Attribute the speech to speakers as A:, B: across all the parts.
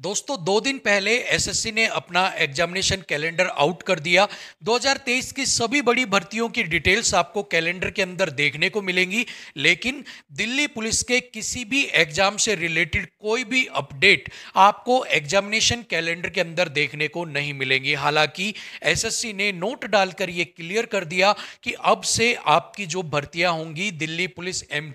A: दोस्तों दो दिन पहले एसएससी ने अपना एग्जामिनेशन कैलेंडर आउट कर दिया 2023 की सभी बड़ी भर्तियों की डिटेल्स आपको कैलेंडर के अंदर देखने को मिलेंगी लेकिन दिल्ली पुलिस के किसी भी एग्जाम से रिलेटेड कोई भी अपडेट आपको एग्जामिनेशन कैलेंडर के अंदर देखने को नहीं मिलेंगी हालांकि एसएससी ने नोट डालकर ये क्लियर कर दिया कि अब से आपकी जो भर्तियाँ होंगी दिल्ली पुलिस एम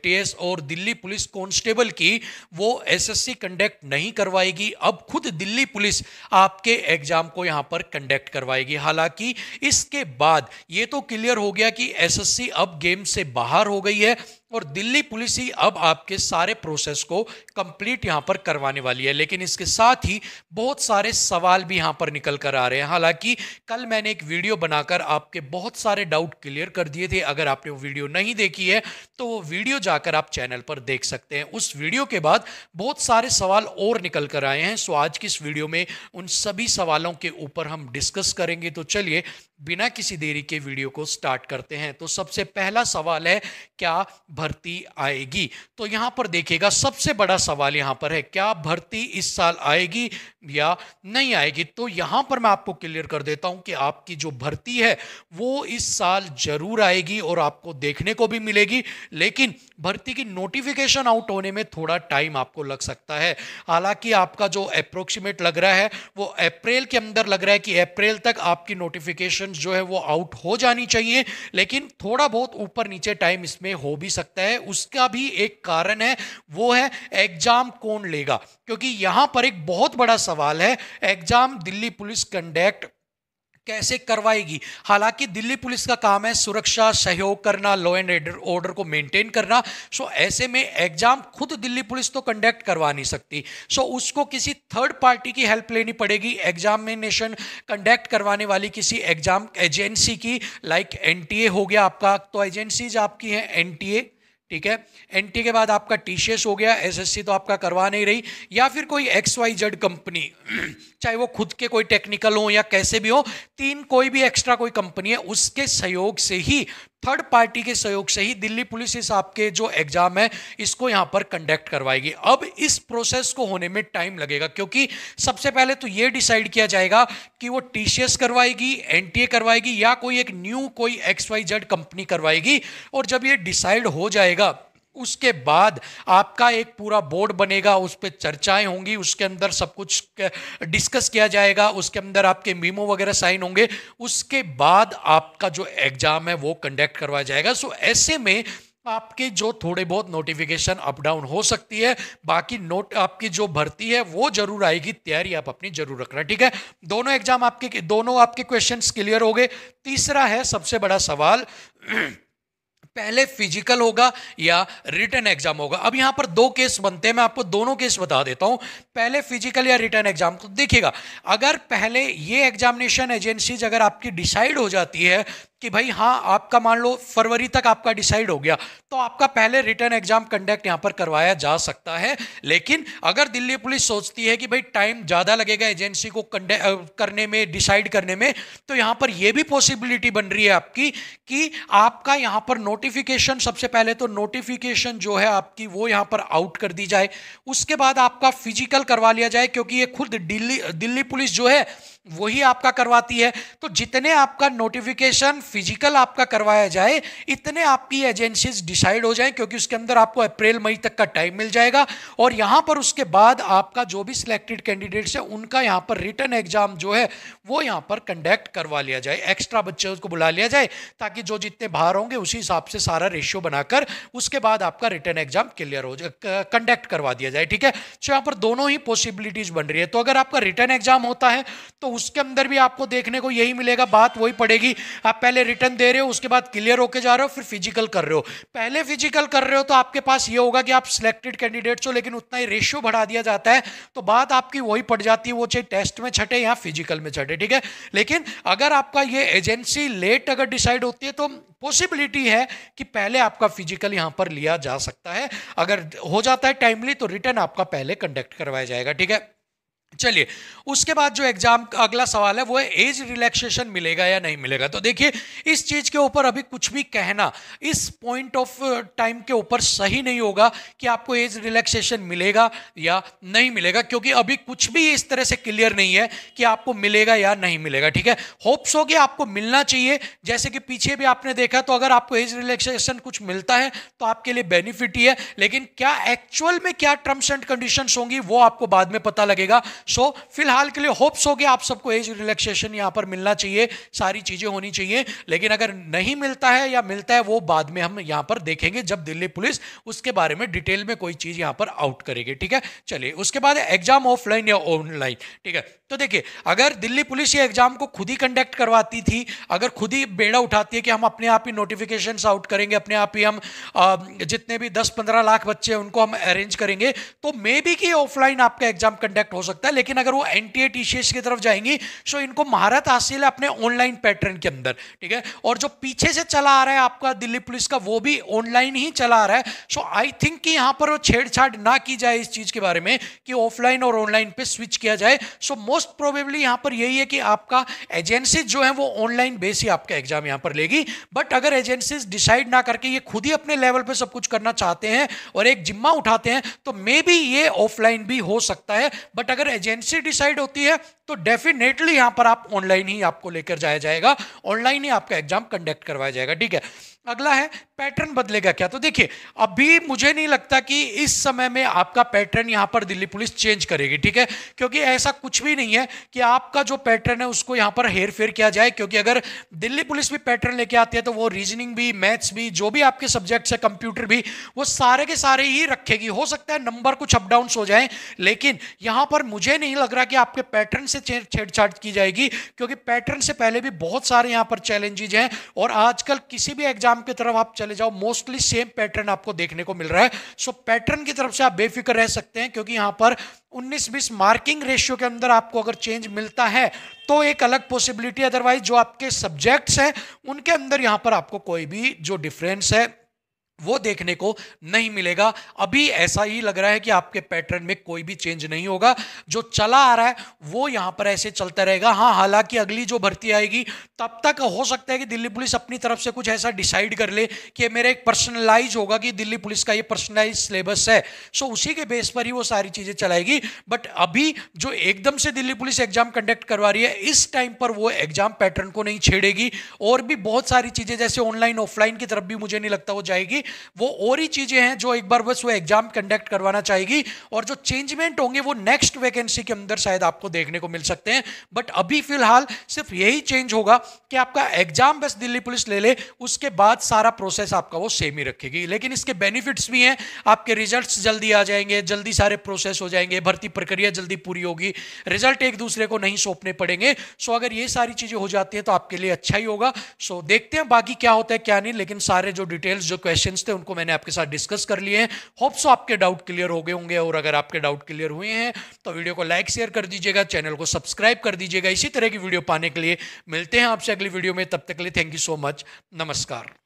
A: और दिल्ली पुलिस कॉन्स्टेबल की वो एस कंडक्ट नहीं करवाएगी अब अब खुद दिल्ली पुलिस आपके एग्जाम को यहां पर कंडक्ट करवाएगी हालांकि इसके बाद ये तो क्लियर हो गया कि एसएससी अब गेम से बाहर हो गई है और दिल्ली पुलिस ही अब आपके सारे प्रोसेस को कंप्लीट यहां पर करवाने वाली है लेकिन इसके साथ ही बहुत सारे सवाल भी यहां पर निकल कर आ रहे हैं हालांकि कल मैंने एक वीडियो बनाकर आपके बहुत सारे डाउट क्लियर कर दिए थे अगर आपने वो वीडियो नहीं देखी है तो वो वीडियो जाकर आप चैनल पर देख सकते हैं उस वीडियो के बाद बहुत सारे सवाल और निकल कर आए हैं सो आज की इस वीडियो में उन सभी सवालों के ऊपर हम डिस्कस करेंगे तो चलिए बिना किसी देरी के वीडियो को स्टार्ट करते हैं तो सबसे पहला सवाल है क्या भर्ती आएगी तो यहां पर देखिएगा सबसे बड़ा सवाल यहां पर है क्या भर्ती इस साल आएगी या नहीं आएगी तो यहां पर मैं आपको क्लियर कर देता हूं कि आपकी जो भर्ती है वो इस साल जरूर आएगी और आपको देखने को भी मिलेगी लेकिन भर्ती की नोटिफिकेशन आउट होने में थोड़ा टाइम आपको लग सकता है हालांकि आपका जो अप्रोक्सीमेट लग रहा है वो अप्रैल के अंदर लग रहा है कि अप्रैल तक आपकी नोटिफिकेशन जो है वो आउट हो जानी चाहिए लेकिन थोड़ा बहुत ऊपर नीचे टाइम इसमें हो भी सकता सकता है उसका भी एक कारण है वो है एग्जाम कौन लेगा क्योंकि यहां पर एक बहुत बड़ा सवाल है एग्जाम दिल्ली पुलिस कंडक्ट कैसे करवाएगी हालांकि दिल्ली पुलिस का काम है सुरक्षा सहयोग करना लॉ एंड ऑर्डर को मेंटेन करना सो ऐसे में एग्जाम खुद दिल्ली पुलिस तो कंडक्ट करवा नहीं सकती सो उसको किसी थर्ड पार्टी की हेल्प लेनी पड़ेगी एग्जामिनेशन कंडक्ट करवाने वाली किसी एग्जाम एजेंसी की लाइक एनटीए हो गया आपका तो एजेंसीज आपकी हैं एन ठीक है एन के बाद आपका टीसीएस हो गया एस तो आपका करवा नहीं रही या फिर कोई एक्स वाई जेड कंपनी चाहे वो खुद के कोई टेक्निकल हो या कैसे भी हो तीन कोई भी एक्स्ट्रा कोई कंपनी है उसके सहयोग से ही थर्ड पार्टी के सहयोग से ही दिल्ली पुलिस इस आपके जो एग्जाम है इसको यहां पर कंडक्ट करवाएगी अब इस प्रोसेस को होने में टाइम लगेगा क्योंकि सबसे पहले तो ये डिसाइड किया जाएगा कि वो टीसीएस करवाएगी एनटीए करवाएगी या कोई एक न्यू कोई एक्स वाई जेड कंपनी करवाएगी और जब ये डिसाइड हो जाएगा उसके बाद आपका एक पूरा बोर्ड बनेगा उस पर चर्चाएं होंगी उसके अंदर सब कुछ डिस्कस किया जाएगा उसके अंदर आपके मीमो वगैरह साइन होंगे उसके बाद आपका जो एग्ज़ाम है वो कंडक्ट करवाया जाएगा सो ऐसे में आपके जो थोड़े बहुत नोटिफिकेशन अप डाउन हो सकती है बाकी नोट आपकी जो भर्ती है वो जरूर आएगी तैयारी आप अपनी जरूर रखना ठीक है दोनों एग्जाम आपके दोनों आपके क्वेश्चंस क्लियर हो गए तीसरा है सबसे बड़ा सवाल पहले फिजिकल होगा या रिटर्न एग्जाम होगा अब यहां पर दो केस बनते हैं मैं आपको दोनों केस बता देता हूं पहले फिजिकल या रिटर्न एग्जाम तो देखिएगा अगर पहले ये एग्जामिनेशन एजेंसीज अगर आपकी डिसाइड हो जाती है कि भाई हाँ आपका मान लो फरवरी तक आपका डिसाइड हो गया तो आपका पहले रिटर्न एग्जाम कंडक्ट यहाँ पर करवाया जा सकता है लेकिन अगर दिल्ली पुलिस सोचती है कि भाई टाइम ज़्यादा लगेगा एजेंसी को करने में डिसाइड करने में तो यहाँ पर यह भी पॉसिबिलिटी बन रही है आपकी कि आपका यहाँ पर नोटिफिकेशन सबसे पहले तो नोटिफिकेशन जो है आपकी वो यहाँ पर आउट कर दी जाए उसके बाद आपका फिजिकल करवा लिया जाए क्योंकि ये खुद दिल्ली दिल्ली पुलिस जो है वही आपका करवाती है तो जितने आपका नोटिफिकेशन फिजिकल आपका करवाया जाए इतने आपकी एजेंसीज डिसाइड हो जाए क्योंकि उसके अंदर आपको अप्रैल मई तक का टाइम मिल जाएगा और यहां पर उसके बाद आपका जो भी सिलेक्टेड कैंडिडेट्स है उनका यहां पर रिटर्न एग्जाम जो है वो यहां पर कंडक्ट करवा लिया जाए एक्स्ट्रा बच्चे को बुला लिया जाए ताकि जो जितने बाहर होंगे उसी हिसाब से सारा रेशियो बनाकर उसके बाद आपका रिटर्न एग्जाम क्लियर हो जाए कंडक्ट करवा दिया जाए ठीक है तो यहाँ पर दोनों ही पॉसिबिलिटीज बन रही है तो अगर आपका रिटर्न एग्जाम होता है तो उसके अंदर भी आपको देखने को यही मिलेगा बात वही पड़ेगी आप पहले रिटर्न दे रहे हो उसके बाद क्लियर होके जा रहे हो फिर फिजिकल कर रहे हो पहले फिजिकल कर रहे हो तो आपके पास ये होगा कि आप सिलेक्टेड कैंडिडेट्स हो लेकिन उतना ही रेशियो बढ़ा दिया जाता है तो बात आपकी वही पड़ जाती है वो चाहे टेस्ट में छटे या फिजिकल में छटे ठीक है लेकिन अगर आपका ये एजेंसी लेट अगर डिसाइड होती है तो पॉसिबिलिटी है कि पहले आपका फिजिकल यहां पर लिया जा सकता है अगर हो जाता है टाइमली तो रिटर्न आपका पहले कंडक्ट करवाया जाएगा ठीक है चलिए उसके बाद जो एग्जाम का अगला सवाल है वो है एज रिलैक्सेशन मिलेगा या नहीं मिलेगा तो देखिए इस चीज के ऊपर अभी कुछ भी कहना इस पॉइंट ऑफ टाइम के ऊपर सही नहीं होगा कि आपको एज रिलैक्सेशन मिलेगा या नहीं मिलेगा क्योंकि अभी कुछ भी इस तरह से क्लियर नहीं है कि आपको मिलेगा या नहीं मिलेगा ठीक है होप्स हो कि आपको मिलना चाहिए जैसे कि पीछे भी आपने देखा तो अगर आपको एज रिलैक्सेशन कुछ मिलता है तो आपके लिए बेनिफिट ही है लेकिन क्या एक्चुअल में क्या टर्म्स एंड कंडीशन होंगी वो आपको बाद में पता लगेगा सो so, फिलहाल के लिए होप्स हो गया आप सबको एज रिलैक्सेशन यहाँ पर मिलना चाहिए सारी चीज़ें होनी चाहिए लेकिन अगर नहीं मिलता है या मिलता है वो बाद में हम यहाँ पर देखेंगे जब दिल्ली पुलिस उसके बारे में डिटेल में कोई चीज़ यहाँ पर आउट करेगी ठीक है चलिए उसके बाद एग्जाम ऑफलाइन या ऑनलाइन ठीक है तो देखिए अगर दिल्ली पुलिस ये एग्जाम को खुद ही कंडक्ट करवाती थी अगर खुद ही बेड़ा उठाती है कि हम अपने आप ही नोटिफिकेशन आउट करेंगे अपने आप ही हम जितने भी दस पंद्रह लाख बच्चे हैं उनको हम अरेंज करेंगे तो मे बी कि ऑफलाइन आपका एग्जाम कंडक्ट हो सकता है लेकिन अगर वो एन टी की तरफ जाएंगी तो इनको महारत हासिल है अपने ऑनलाइन पैटर्न के अंदर ठीक है और जो पीछे से चला आ रहा है आपका दिल्ली पुलिस का वो भी ऑनलाइन ही चला आ रहा है सो आई थिंक कि यहाँ पर छेड़छाड़ ना की जाए इस चीज़ के बारे में कि ऑफलाइन और ऑनलाइन पर स्विच किया जाए सो मोस्ट प्रोबेबली यहाँ पर यही है कि आपका एजेंसी जो है वो ऑनलाइन बेस ही आपका एग्जाम यहाँ पर लेगी बट अगर एजेंसी डिसाइड ना करके ये खुद ही अपने लेवल पर सब कुछ करना चाहते हैं और एक जिम्मा उठाते हैं तो मे बी ये ऑफलाइन भी हो सकता है बट अगर एजेंसी डिसाइड होती है तो डेफिनेटली यहां पर आप ऑनलाइन ही आपको लेकर जाया जाएगा ऑनलाइन ही आपका एग्जाम कंडक्ट करवाया जाएगा ठीक है अगला है पैटर्न बदलेगा क्या तो देखिए अभी मुझे नहीं लगता कि इस समय में आपका पैटर्न यहाँ पर दिल्ली पुलिस चेंज करेगी ठीक है क्योंकि ऐसा कुछ भी नहीं है कि आपका जो पैटर्न है उसको यहाँ पर हेर फेर किया जाए क्योंकि अगर दिल्ली पुलिस भी पैटर्न लेके आती है तो वो रीजनिंग भी मैथ्स भी जो भी आपके सब्जेक्ट्स है कंप्यूटर भी वो सारे के सारे ही रखेगी हो सकता है नंबर कुछ अपडाउन हो जाए लेकिन यहाँ पर मुझे नहीं लग रहा कि आपके पैटर्न से छेड़छाड़ की जाएगी क्योंकि पैटर्न से पहले भी बहुत सारे यहाँ पर चैलेंजेज हैं और आजकल किसी भी एग्जाम काम की तरफ आप चले जाओ मोस्टली सेम पैटर्न आपको देखने को मिल रहा है सो so, पैटर्न की तरफ से आप बेफिक्र रह सकते हैं क्योंकि यहाँ पर 19-20 मार्किंग रेशियो के अंदर आपको अगर चेंज मिलता है तो एक अलग पॉसिबिलिटी अदरवाइज जो आपके सब्जेक्ट्स हैं उनके अंदर यहाँ पर आपको कोई भी जो डिफरेंस है वो देखने को नहीं मिलेगा अभी ऐसा ही लग रहा है कि आपके पैटर्न में कोई भी चेंज नहीं होगा जो चला आ रहा है वो यहां पर ऐसे चलता रहेगा हाँ हालांकि अगली जो भर्ती आएगी तब तक हो सकता है कि दिल्ली पुलिस अपनी तरफ से कुछ ऐसा डिसाइड कर ले कि मेरा एक पर्सनलाइज होगा कि दिल्ली पुलिस का ये पर्सनलाइज सिलेबस है सो उसी के बेस पर ही वो सारी चीज़ें चलाएगी बट अभी जो एकदम से दिल्ली पुलिस एग्जाम कंडक्ट करवा रही है इस टाइम पर वो एग्जाम पैटर्न को नहीं छेड़ेगी और भी बहुत सारी चीज़ें जैसे ऑनलाइन ऑफलाइन की तरफ भी मुझे नहीं लगता वो जाएगी वो और ही चीजें हैं जो एक बार बस वो एग्जाम कंडक्ट करवाना चाहेगी और जो चेंजमेंट होंगे वो नेक्स्ट वैकेंसी के अंदर शायद आपको देखने को मिल सकते हैं बट अभी फिलहाल सिर्फ यही चेंज होगा कि आपका एग्जाम बस दिल्ली पुलिस ले ले उसके बाद सारा प्रोसेस आपका वो सेम ही रखेगी लेकिन इसके बेनिफिट्स भी हैं आपके रिजल्ट जल्दी आ जाएंगे जल्दी सारे प्रोसेस हो जाएंगे भर्ती प्रक्रिया जल्दी पूरी होगी रिजल्ट एक दूसरे को नहीं सौंपने पड़ेंगे सो अगर ये सारी चीजें हो जाती है तो आपके लिए अच्छा ही होगा सो देखते हैं बाकी क्या होता है क्या नहीं लेकिन सारे जो डिटेल्स जो क्वेश्चन क्वेश्चंस थे उनको मैंने आपके साथ डिस्कस कर लिए हैं होप्स आपके डाउट क्लियर हो गए होंगे और अगर आपके डाउट क्लियर हुए हैं तो वीडियो को लाइक शेयर कर दीजिएगा चैनल को सब्सक्राइब कर दीजिएगा इसी तरह की वीडियो पाने के लिए मिलते हैं आपसे अगली वीडियो में तब तक के लिए थैंक यू सो मच नमस्कार